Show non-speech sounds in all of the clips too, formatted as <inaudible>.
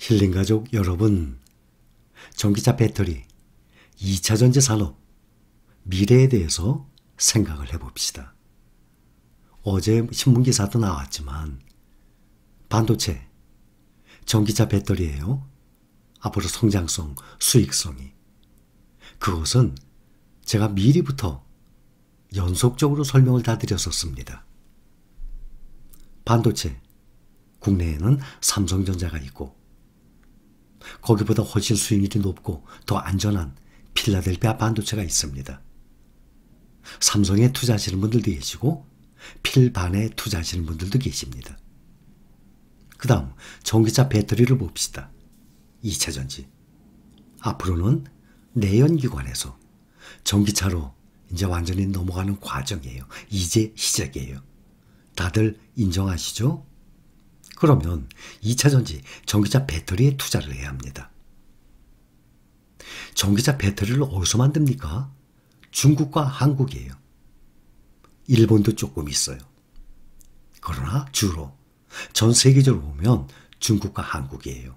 힐링 가족 여러분, 전기차 배터리, 2차 전지 산업, 미래에 대해서 생각을 해봅시다. 어제 신문기사도 나왔지만, 반도체, 전기차 배터리예요. 앞으로 성장성, 수익성이. 그것은 제가 미리부터 연속적으로 설명을 다 드렸었습니다. 반도체, 국내에는 삼성전자가 있고, 거기보다 훨씬 수익률이 높고 더 안전한 필라델피아 반도체가 있습니다. 삼성에 투자하시는 분들도 계시고 필반에 투자하시는 분들도 계십니다. 그 다음 전기차 배터리를 봅시다. 2차 전지. 앞으로는 내연기관에서 전기차로 이제 완전히 넘어가는 과정이에요. 이제 시작이에요. 다들 인정하시죠? 그러면 2차전지 전기차 배터리에 투자를 해야 합니다. 전기차 배터리를 어디서 만듭니까? 중국과 한국이에요. 일본도 조금 있어요. 그러나 주로 전 세계적으로 보면 중국과 한국이에요.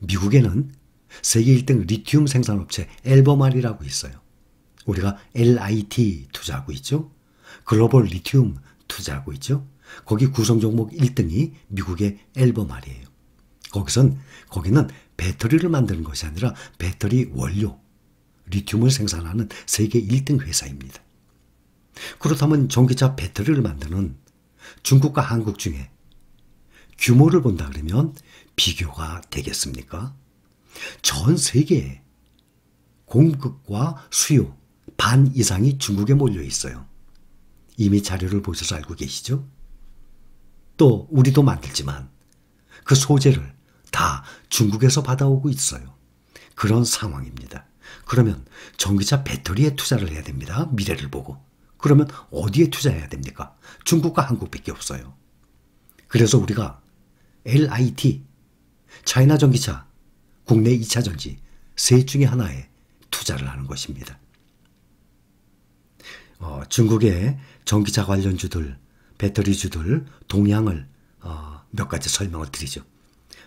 미국에는 세계 1등 리튬 생산업체 엘버말이라고 있어요. 우리가 LIT 투자하고 있죠. 글로벌 리튬 투자하고 있죠. 거기 구성 종목 1등이 미국의 엘버말이에요. 거기선 거기는 배터리를 만드는 것이 아니라 배터리 원료 리튬을 생산하는 세계 1등 회사입니다. 그렇다면 전기차 배터리를 만드는 중국과 한국 중에 규모를 본다 그러면 비교가 되겠습니까? 전 세계에 공급과 수요 반 이상이 중국에 몰려 있어요. 이미 자료를 보셔서 알고 계시죠? 또 우리도 만들지만 그 소재를 다 중국에서 받아오고 있어요. 그런 상황입니다. 그러면 전기차 배터리에 투자를 해야 됩니다. 미래를 보고. 그러면 어디에 투자해야 됩니까? 중국과 한국밖에 없어요. 그래서 우리가 LIT, 차이나 전기차, 국내 2차 전지 셋 중에 하나에 투자를 하는 것입니다. 어, 중국의 전기차 관련주들 배터리주들 동향을 어, 몇 가지 설명을 드리죠.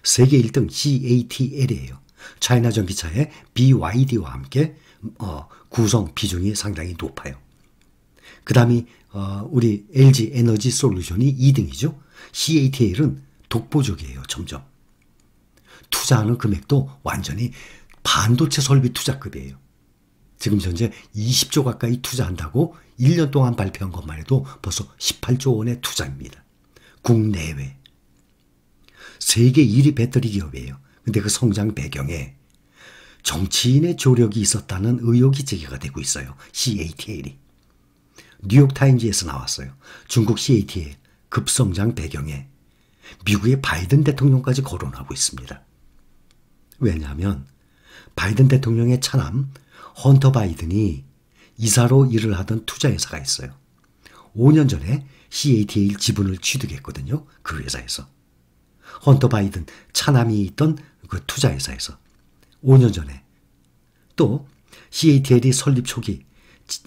세계 1등 CATL이에요. 차이나 전기차의 BYD와 함께 어, 구성 비중이 상당히 높아요. 그 다음이 어, 우리 LG 에너지 솔루션이 2등이죠. CATL은 독보적이에요. 점점. 투자하는 금액도 완전히 반도체 설비 투자급이에요. 지금 현재 20조 가까이 투자한다고 1년 동안 발표한 것만 해도 벌써 18조 원의 투자입니다. 국내외. 세계 1위 배터리 기업이에요. 근데 그 성장 배경에 정치인의 조력이 있었다는 의혹이 제기가 되고 있어요. CATL이. 뉴욕타임즈에서 나왔어요. 중국 CATL 급성장 배경에 미국의 바이든 대통령까지 거론하고 있습니다. 왜냐하면 바이든 대통령의 차남 헌터 바이든이 이사로 일을 하던 투자회사가 있어요. 5년 전에 CATL 지분을 취득했거든요. 그 회사에서. 헌터 바이든 차남이 있던 그 투자회사에서. 5년 전에. 또 CATL이 설립 초기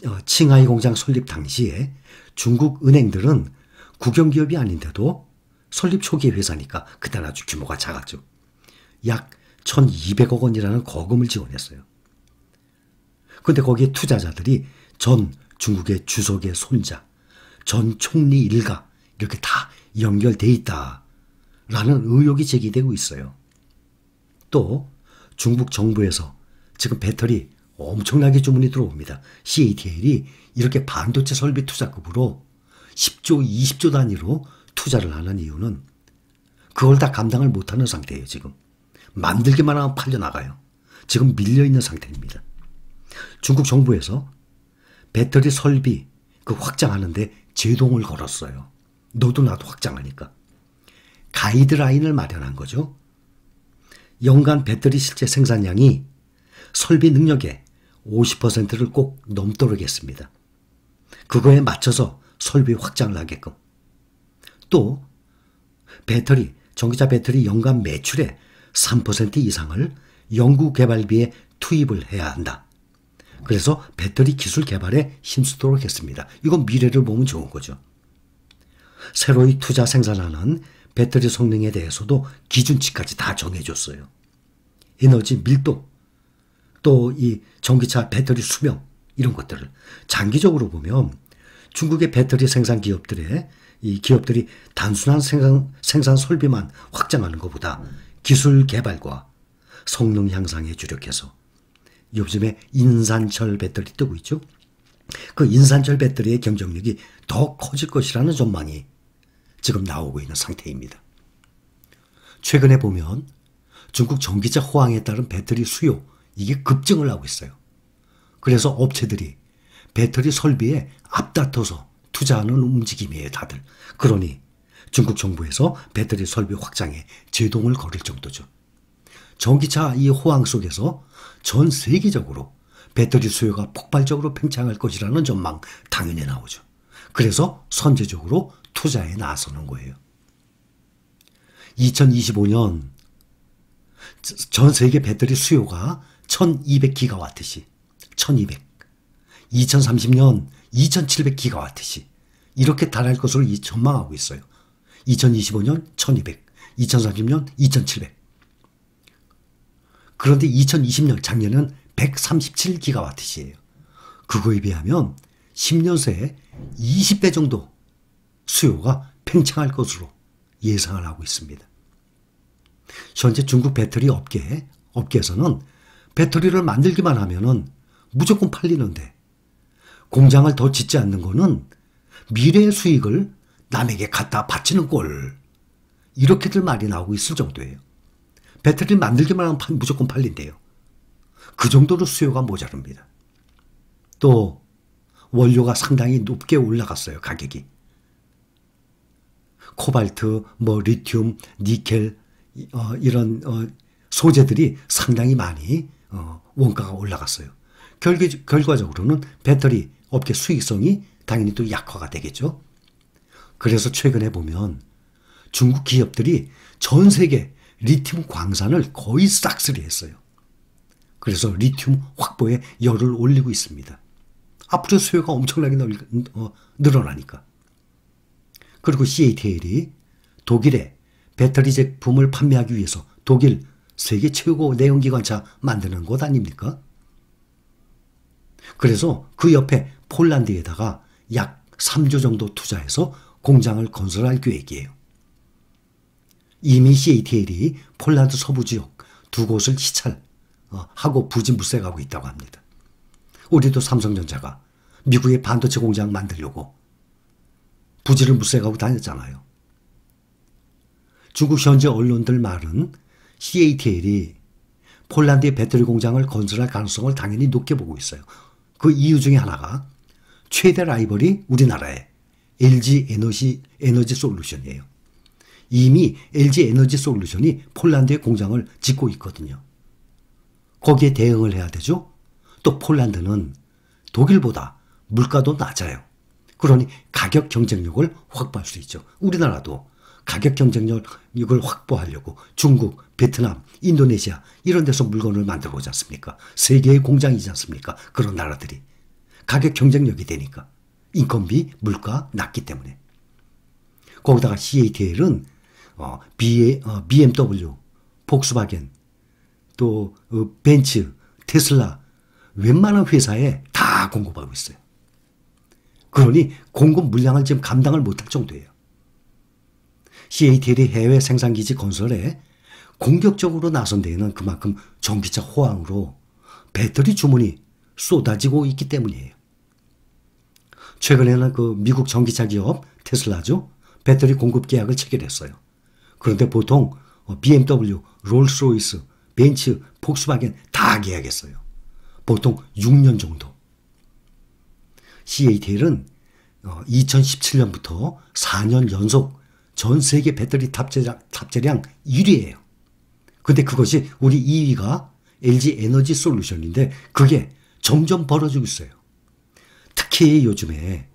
어, 칭하이 공장 설립 당시에 중국 은행들은 국영기업이 아닌데도 설립 초기 회사니까 그때 아주 규모가 작았죠. 약 1200억 원이라는 거금을 지원했어요. 근데 거기에 투자자들이 전 중국의 주석의 손자, 전 총리 일가 이렇게 다 연결돼 있다라는 의혹이 제기되고 있어요. 또 중국 정부에서 지금 배터리 엄청나게 주문이 들어옵니다. CATL이 이렇게 반도체 설비 투자급으로 10조, 20조 단위로 투자를 하는 이유는 그걸 다 감당을 못하는 상태예요, 지금. 만들기만 하면 팔려나가요. 지금 밀려있는 상태입니다. 중국 정부에서 배터리 설비 그 확장하는데 제동을 걸었어요. 너도 나도 확장하니까. 가이드라인을 마련한 거죠. 연간 배터리 실제 생산량이 설비 능력의 50%를 꼭 넘도록 했습니다. 그거에 맞춰서 설비 확장을 하게끔. 또 배터리, 전기차 배터리 연간 매출의 3% 이상을 연구개발비에 투입을 해야 한다. 그래서 배터리 기술 개발에 힘쓰도록 했습니다. 이건 미래를 보면 좋은 거죠. 새로이 투자 생산하는 배터리 성능에 대해서도 기준치까지 다 정해줬어요. 에너지 밀도, 또 이 전기차 배터리 수명, 이런 것들을 장기적으로 보면 중국의 배터리 생산 기업들의 이 기업들이 단순한 생산, 생산 설비만 확장하는 것보다 기술 개발과 성능 향상에 주력해서 요즘에 인산철 배터리 뜨고 있죠. 그 인산철 배터리의 경쟁력이 더 커질 것이라는 전망이 지금 나오고 있는 상태입니다. 최근에 보면 중국 전기차 호황에 따른 배터리 수요 이게 급증을 하고 있어요. 그래서 업체들이 배터리 설비에 앞다퉈서 투자하는 움직임이에요, 다들. 그러니 중국 정부에서 배터리 설비 확장에 제동을 걸을 정도죠. 전기차 이 호황 속에서 전 세계적으로 배터리 수요가 폭발적으로 팽창할 것이라는 전망 당연히 나오죠. 그래서 선제적으로 투자에 나서는 거예요. 2025년 전 세계 배터리 수요가 1200기가와트시 1200 2030년 2700기가와트시 이렇게 달할 것으로 전망하고 있어요. 2025년 1200 2030년 2700 그런데 2020년 작년은 137기가와트시예요. 그거에 비하면 10년 새에 20배 정도 수요가 팽창할 것으로 예상을 하고 있습니다. 현재 중국 배터리 업계 업계에서는 배터리를 만들기만 하면은 무조건 팔리는데 공장을 더 짓지 않는 거는 미래의 수익을 남에게 갖다 바치는 꼴 이렇게들 말이 나오고 있을 정도예요. 배터리 를 만들기만 하면 판, 무조건 팔린대요. 그 정도로 수요가 모자릅니다. 또 원료가 상당히 높게 올라갔어요. 가격이. 코발트, 뭐 리튬, 니켈 어, 이런 어, 소재들이 상당히 많이 어, 원가가 올라갔어요. 결계, 결과적으로는 배터리 업계 수익성이 당연히 또 약화가 되겠죠. 그래서 최근에 보면 중국 기업들이 전 세계 리튬 광산을 거의 싹쓸이 했어요. 그래서 리튬 확보에 열을 올리고 있습니다. 앞으로 수요가 엄청나게 어, 늘어나니까. 그리고 CATL이 독일에 배터리 제품을 판매하기 위해서 독일 세계 최고 내연기관차 만드는 곳 아닙니까? 그래서 그 옆에 폴란드에다가 약 3조 정도 투자해서 공장을 건설할 계획이에요. 이미 CATL이 폴란드 서부 지역 두 곳을 시찰하고 어, 부진무색하고 있다고 합니다. 우리도 삼성전자가 미국의 반도체 공장 만들려고 부지를 무색하고 다녔잖아요. 중국 현지 언론들 말은 CATL이 폴란드의 배터리 공장을 건설할 가능성을 당연히 높게 보고 있어요. 그 이유 중에 하나가 최대 라이벌이 우리나라의 LG 에너지, 에너지 솔루션이에요. 이미 LG 에너지 솔루션이 폴란드의 공장을 짓고 있거든요. 거기에 대응을 해야 되죠. 또 폴란드는 독일보다 물가도 낮아요. 그러니 가격 경쟁력을 확보할 수 있죠. 우리나라도 가격 경쟁력을 확보하려고 중국, 베트남, 인도네시아 이런 데서 물건을 만들어 오지 않습니까? 세계의 공장이지 않습니까? 그런 나라들이 가격 경쟁력이 되니까 인건비, 물가 낮기 때문에 거기다가 CATL은 어, 어, B, 어, BMW, 복스바겐또 어, 벤츠, 테슬라 웬만한 회사에 다 공급하고 있어요. 그러니 공급 물량을 지금 감당을 못할 정도예요. CATL이 해외 생산기지 건설에 공격적으로 나선 데에는 그만큼 전기차 호황으로 배터리 주문이 쏟아지고 있기 때문이에요. 최근에는 그 미국 전기차 기업 테슬라죠. 배터리 공급 계약을 체결했어요. 그런데 보통 어, BMW, 롤스로이스, 벤츠, 폭스바겐 다 계약했어요. 보통 6년 정도. CATL은 2017년부터 어, 4년 연속 전 세계 배터리 탑재량, 탑재량 1위예요. 근데 그것이 우리 2위가 LG 에너지 솔루션인데 그게 점점 벌어지고 있어요. 특히 요즘에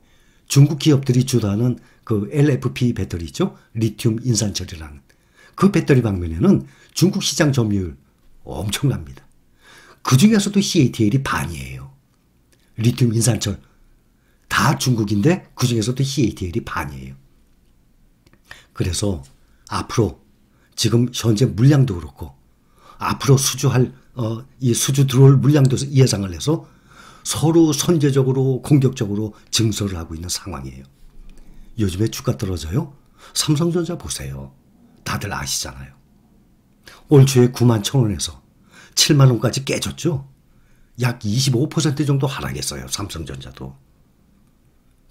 중국 기업들이 주도하는 그 LFP 배터리 있죠? 리튬 인산 철이라는그 배터리 방면에는 중국 시장 점유율 엄청납니다. 그 중에서도 CATL이 반이에요. 리튬 인산철 다 중국인데 그 중에서도 CATL이 반이에요. 그래서 앞으로 지금 현재 물량도 그렇고 앞으로 수주할 어, 이 수주 들어올 물량도 예상을 해서 서로 선제적으로 공격적으로 증설을 하고 있는 상황이에요. 요즘에 주가 떨어져요? 삼성전자 보세요. 다들 아시잖아요. 올 주에 9만 천 원에서 7만 원까지 깨졌죠? 약 25% 정도 하락했어요. 삼성전자도.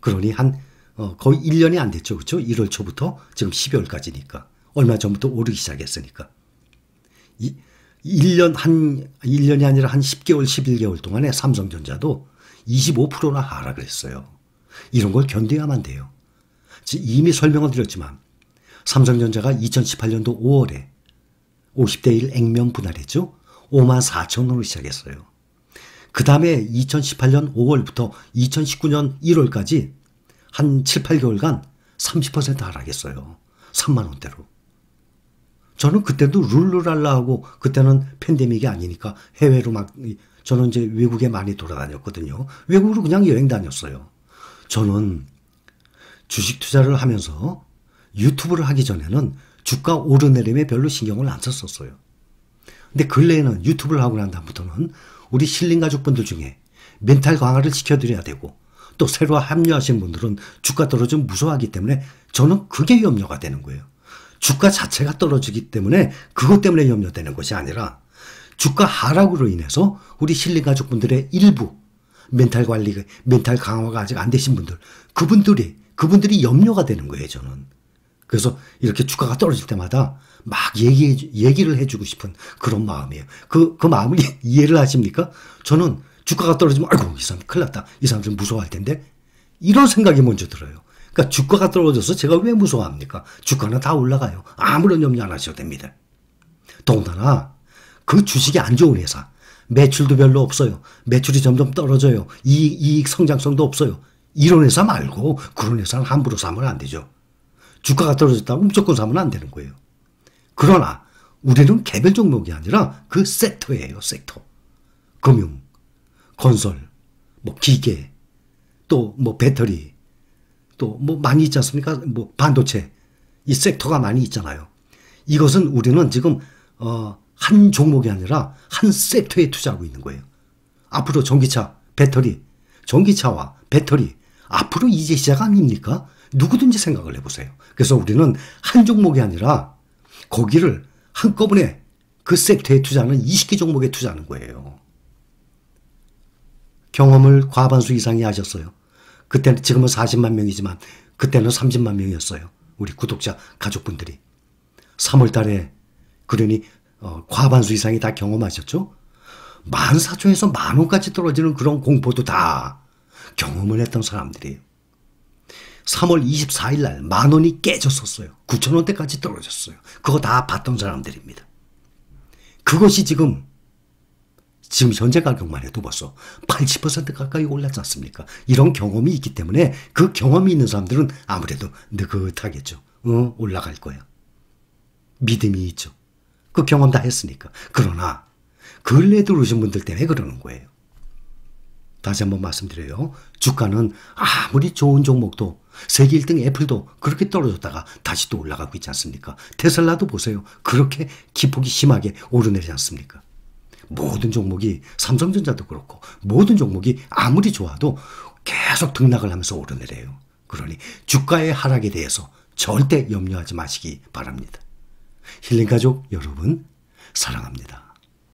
그러니 한 어, 거의 1년이 안 됐죠. 그죠 1월 초부터 지금 12월까지니까. 얼마 전부터 오르기 시작했으니까. 이 1년 한 1년이 아니라 한 10개월, 11개월 동안에 삼성전자도 25%나 하락을 했어요. 이런 걸 견뎌야만 돼요. 이미 설명을 드렸지만 삼성전자가 2018년도 5월에 50대 1 액면 분할했죠. 5만 4천 원으로 시작했어요. 그 다음에 2018년 5월부터 2019년 1월까지 한 7, 8개월간 30% 하락했어요. 3만 원대로. 저는 그때도 룰루랄라 하고 그때는 팬데믹이 아니니까 해외로 막 저는 이제 외국에 많이 돌아다녔거든요. 외국으로 그냥 여행 다녔어요. 저는 주식 투자를 하면서 유튜브를 하기 전에는 주가 오르내림에 별로 신경을 안 썼었어요. 근데 근래에는 유튜브를 하고 난 다음부터는 우리 실린 가족분들 중에 멘탈 강화를 시켜드려야 되고 또 새로 합류하신 분들은 주가 떨어지면 무서워하기 때문에 저는 그게 염려가 되는 거예요. 주가 자체가 떨어지기 때문에 그것 때문에 염려되는 것이 아니라 주가 하락으로 인해서 우리 실리 가족분들의 일부 멘탈 관리, 멘탈 강화가 아직 안 되신 분들, 그분들이, 그분들이 염려가 되는 거예요, 저는. 그래서 이렇게 주가가 떨어질 때마다 막 얘기, 얘기를 해주고 싶은 그런 마음이에요. 그, 그 마음을 <laughs> 이해를 하십니까? 저는 주가가 떨어지면, 아이고, 이 사람 큰일 났다. 이 사람들 무서워할 텐데. 이런 생각이 먼저 들어요. 그러니까 주가가 떨어져서 제가 왜 무서워합니까? 주가는 다 올라가요. 아무런 염려 안 하셔도 됩니다. 더군다나 그 주식이 안 좋은 회사 매출도 별로 없어요. 매출이 점점 떨어져요. 이익, 이익 성장성도 없어요. 이런 회사 말고 그런 회사는 함부로 사면 안 되죠. 주가가 떨어졌다고 무조건 사면 안 되는 거예요. 그러나 우리는 개별 종목이 아니라 그 섹터예요. 섹터. 금융, 건설, 뭐 기계, 또 뭐 배터리, 또뭐 많이 있지 않습니까? 뭐 반도체 이 섹터가 많이 있잖아요. 이것은 우리는 지금 어, 한 종목이 아니라 한 섹터에 투자하고 있는 거예요. 앞으로 전기차, 배터리, 전기차와 배터리 앞으로 이제 시작 아닙니까? 누구든지 생각을 해보세요. 그래서 우리는 한 종목이 아니라 거기를 한꺼번에 그 섹터에 투자하는 20개 종목에 투자하는 거예요. 경험을 과반수 이상이 하셨어요. 그때는 지금은 40만 명이지만 그때는 30만 명이었어요. 우리 구독자 가족분들이. 3월 달에 그러니 어, 과반수 이상이 다 경험하셨죠? 만사초에서만 원까지 떨어지는 그런 공포도 다 경험을 했던 사람들이에요. 3월 24일 날만 원이 깨졌었어요. 9천 원대까지 떨어졌어요. 그거 다 봤던 사람들입니다. 그것이 지금 지금 현재 가격만 해도 벌써 80% 가까이 올랐지 않습니까? 이런 경험이 있기 때문에 그 경험이 있는 사람들은 아무래도 느긋하겠죠. 어, 올라갈 거야. 믿음이 있죠. 그 경험 다 했으니까. 그러나 근래 들어오신 분들 때문에 그러는 거예요. 다시 한번 말씀드려요. 주가는 아무리 좋은 종목도 세계 1등 애플도 그렇게 떨어졌다가 다시 또 올라가고 있지 않습니까? 테슬라도 보세요. 그렇게 기폭이 심하게 오르내리지 않습니까? 모든 종목이 삼성전자도 그렇고 모든 종목이 아무리 좋아도 계속 등락을 하면서 오르내려요. 그러니 주가의 하락에 대해서 절대 염려하지 마시기 바랍니다. 힐링 가족 여러분 사랑합니다.